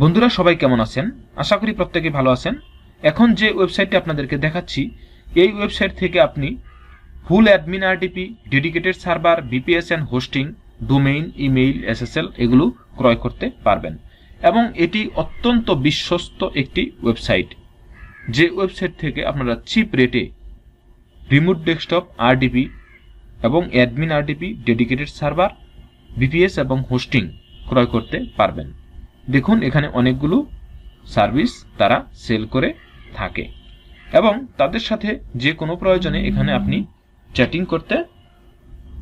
বন্ধুরা সবাই কেমন আছেন আশা করি প্রত্যেকে ভালো আছেন এখন যে ওয়েবসাইটটি আপনাদেরকে দেখাচ্ছি এই ওয়েবসাইট থেকে আপনি full admin RDP dedicated server VPS and hosting domain email SSL এগুলো ক্রয় করতে পারবেন এবং এটি অত্যন্ত বিশ্বস্ত একটি ওয়েবসাইট যে ওয়েবসাইট থেকে আপনারা চিপ রেটে রিমোট ডেস্কটপ আরডিপি এবং admin RDP dedicated server VPS এবং হোস্টিং ক্রয় করতে পারবেন দেখুন এখানে অনেকগুলো সার্ভিস তারা সেল করে থাকে এবং তাদের সাথে যে কোনো প্রয়োজনে এখানে আপনি চ্যাটিং করতে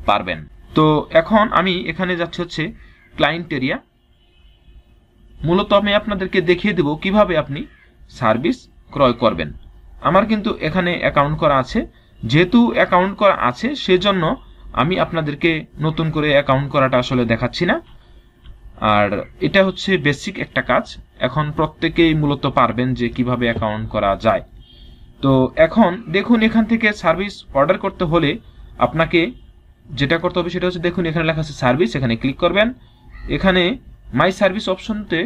পারবেন তো এখন আমি এখানে যাচ্ছি হচ্ছে ক্লায়েন্ট এরিয়া মূলত আমি আপনাদেরকে দেখিয়ে দেব কিভাবে আপনি সার্ভিস ক্রয় করবেন আমার কিন্তু এখানে অ্যাকাউন্ট করা আছে যেহেতু অ্যাকাউন্ট করা আছে সেজন্য আমি আপনাদেরকে নতুন করে অ্যাকাউন্ট করাটা আসলে দেখাচ্ছি না আর এটা হচ্ছে বেসিক একটা কাজ এখন প্রত্যেকেই মূলত পারবেন যে কিভাবে অ্যাকাউন্ট করা যায় তো এখন দেখুন এখান থেকে সার্ভিস অর্ডার করতে হলে আপনাকে যেটা করতে হবে সেটা হচ্ছে দেখুন এখানে লেখা আছে সার্ভিস এখানে ক্লিক করবেন এখানে মাই সার্ভিস অপশনতে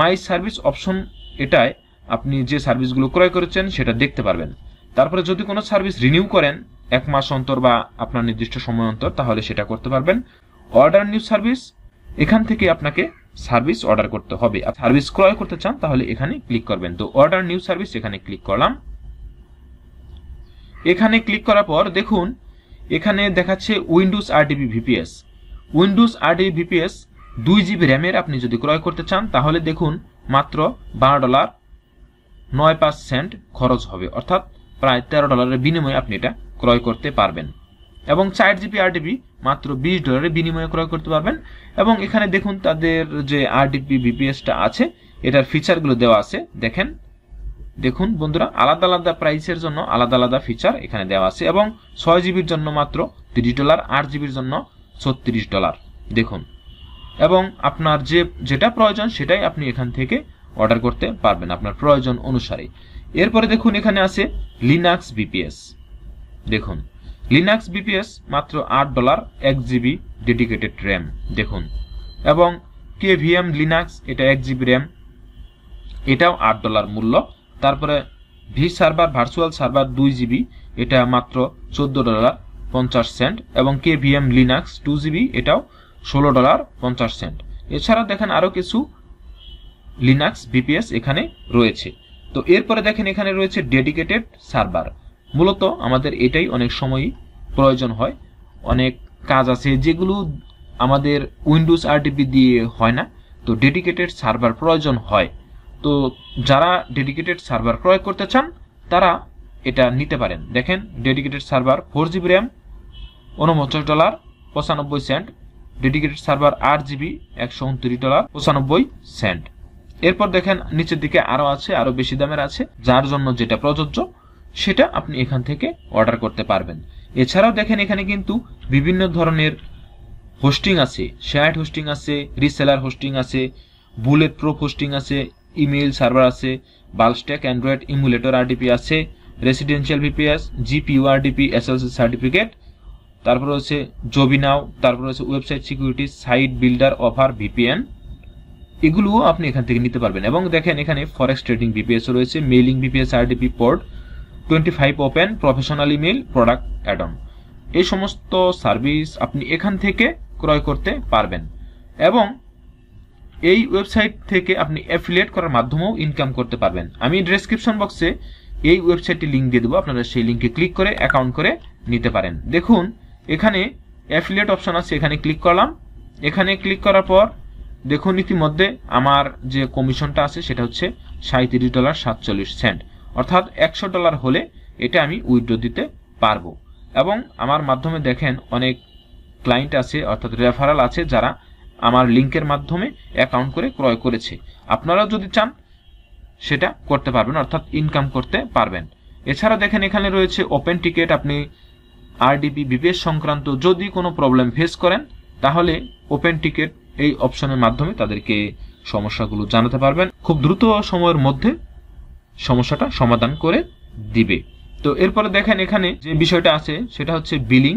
মাই সার্ভিস অপশন এটায় আপনি যে সার্ভিসগুলো ক্রয় করেছেন সেটা দেখতে পারবেন তারপরে যদি কোনো সার্ভিস রিনিউ করেন এক মাস অন্তর বা আপনার নির্দিষ্ট সময় অন্তর তাহলে সেটা করতে পারবেন অর্ডার নিউ সার্ভিস এখান থেকে আপনাকে সার্ভিস অর্ডার করতে হবে আর সার্ভিস ক্রয় করতে চান তাহলে এখানে ক্লিক করবেন তো অর্ডার নিউ সার্ভিস এখানে ক্লিক করলাম এখানে ক্লিক করার পর দেখুন এখানে দেখাচ্ছে Windows DB VPS Windows RDP VPS দুই জিবি র্যামের আপনি যদি ক্রয় করতে চান তাহলে দেখুন মাত্র বারো ডলার নয় পাঁচ সেন্ট খরচ হবে অর্থাৎ প্রায় তেরো ডলারের বিনিময়ে আপনি এটা ক্রয় করতে পারবেন এবং চার জিবি আরডিবি মাত্র বিশ ডলারে বিনিময় ক্রয় করতে পারবেন এবং এখানে দেখুন তাদের যে আরডিবি বিপিএসটা আছে এটার ফিচারগুলো দেওয়া আছে দেখেন দেখুন বন্ধুরা আলাদা আলাদা প্রাইসের জন্য আলাদা আলাদা ফিচার এখানে দেওয়া আছে এবং ছয় জিবির জন্য মাত্র তিরিশ ডলার আট জিবির জন্য ছত্রিশ ডলার দেখুন এবং আপনার যে যেটা প্রয়োজন সেটাই আপনি এখান থেকে অর্ডার করতে পারবেন আপনার প্রয়োজন অনুসারে এরপরে দেখুন এখানে আছে লিনাক্স বিপিএস দেখুন লিনাক্স বিপিএস মাত্র আট ডলার এক জিবি ডেডিকেটেড র্যাম দেখুন এবং কেভিএম লিনাক্স এটা এক জিবি র্যাম এটাও আট ডলার মূল্য তারপরে ভি সার্ভার ভার্চুয়াল সার্ভার দুই জিবি এটা মাত্র চোদ্দ ডলার পঞ্চাশ সেন্ট এবং কেভিএম লিনাক্স টু জিবি এটাও ষোলো ডলার পঞ্চাশ সেন্ট এছাড়া দেখেন আরও কিছু লিনাক্স বিপিএস এখানে রয়েছে তো এরপরে দেখেন এখানে রয়েছে ডেডিকেটেড সার্ভার মূলত আমাদের এটাই অনেক সময় প্রয়োজন হয় অনেক কাজ আছে যেগুলো আমাদের উইন্ডোজ আরটিপি দিয়ে হয় না তো ডেডিকেটেড সার্ভার প্রয়োজন হয় তো যারা ডেডিকেটেড সার্ভার ক্রয় করতে চান তারা এটা নিতে পারেন দেখেন dedicated server four GB RAM উনপঞ্চাশ ডলার পঁচানব্বই সেন্ট ডেডিকেটেড সার্ভার আট জিবি একশো উনত্রিশ ডলার পঁচানব্বই সেন্ট এরপর দেখেন নিচের দিকে আরও আছে আরও বেশি দামের আছে যার জন্য যেটা প্রযোজ্য সেটা আপনি এখান থেকে অর্ডার করতে পারবেন এছাড়াও দেখেন এখানে কিন্তু বিভিন্ন ধরনের হোস্টিং আছে শেয়ার্ড হোস্টিং আছে রিসেলার হোস্টিং আছে বুলেট প্রুফ হোস্টিং আছে ইমেইল সার্ভার আছে বালস্ট্যাক অ্যান্ড্রয়েড ইমুলেটর আরডিপি আছে residential VPS GPU RDP SSL certificate তারপর হচ্ছে জবিনাও তারপর হচ্ছে website security site builder offer VPN এগুলোও আপনি এখান থেকে নিতে পারবেন এবং দেখেন এখানে ফরেক্স ট্রেডিং ভিপিএসও রয়েছে mailing VPS RDP port twenty five open professional email product addon এই সমস্ত সার্ভিস আপনি এখান থেকে ক্রয় করতে পারবেন এবং এই ওয়েবসাইট থেকে আপনি অ্যাফিলিয়েট করার মাধ্যমেও ইনকাম করতে পারবেন আমি ডেসক্রিপশন বক্সে এই ওয়েবসাইটটি লিঙ্ক দিয়ে দেবো আপনারা সেই লিঙ্কে ক্লিক করে অ্যাকাউন্ট করে নিতে পারেন দেখুন এখানে অ্যাফিলিয়েট অপশন আছে এখানে ক্লিক করলাম এখানে ক্লিক করার পর দেখুন ইতিমধ্যে আমার যে কমিশনটা আছে সেটা হচ্ছে সাঁত্রিশ ডলার সাতচল্লিশ সেন্ট অর্থাৎ একশো ডলার হলে এটা আমি উইড্রো দিতে পারবো এবং আমার মাধ্যমে দেখেন অনেক ক্লায়েন্ট আছে অর্থাৎ রেফারাল আছে যারা আমার লিঙ্কের মাধ্যমে অ্যাকাউন্ট করে ক্রয় করেছে আপনারা যদি চান সেটা করতে পারবেন অর্থাৎ ইনকাম করতে পারবেন এছাড়া দেখেন এখানে রয়েছে ওপেন টিকিট আপনি আরডিপি বিপিএস সংক্রান্ত যদি কোনো প্রবলেম ফেস করেন তাহলে ওপেন টিকিট এই অপশনের মাধ্যমে তাদেরকে সমস্যাগুলো জানাতে পারবেন খুব দ্রুত সময়ের মধ্যে সমস্যাটা সমাধান করে দিবে তো এরপরে দেখেন এখানে যে বিষয়টা আছে সেটা হচ্ছে বিলিং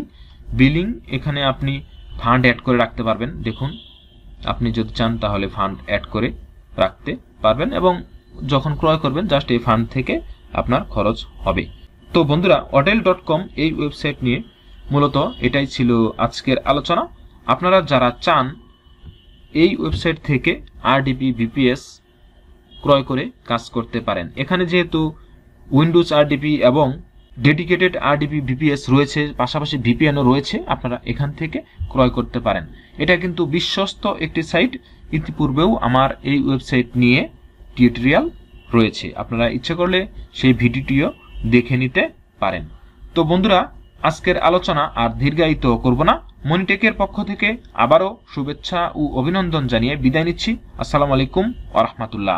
বিলিং এখানে আপনি ফান্ড অ্যাড করে রাখতে পারবেন দেখুন আপনি যদি চান তাহলে ফান্ড অ্যাড করে রাখতে পারবেন এবং যখন ক্রয় করবেন জাস্ট এই ফান্ড থেকে আপনার খরচ হবে তো বন্ধুরা অডেল ডট কম এই ওয়েবসাইট নিয়ে মূলত এটাই ছিল আজকের আলোচনা আপনারা যারা চান এই ওয়েবসাইট থেকে আরডিপি বিপিএস ক্রয় করে কাজ করতে পারেন এখানে যেহেতু উইন্ডোজ আরডিপি এবং ডেডিকেটেড আরডিপি ভিপিএস রয়েছে পাশাপাশি ভিপিএনও রয়েছে আপনারা এখান থেকে ক্রয় করতে পারেন এটা কিন্তু বিশ্বস্ত একটি সাইট ইতিপূর্বেও আমার এই ওয়েবসাইট নিয়ে টিউটোরিয়াল রয়েছে আপনারা ইচ্ছে করলে সেই ভিডিওটিও দেখে নিতে পারেন তো বন্ধুরা আজকের আলোচনা আর দীর্ঘায়িত করব না মনিটেকের পক্ষ থেকে আবারও শুভেচ্ছা ও অভিনন্দন জানিয়ে বিদায় নিচ্ছি আসসালামু আলাইকুম আ রহমতুল্লাহ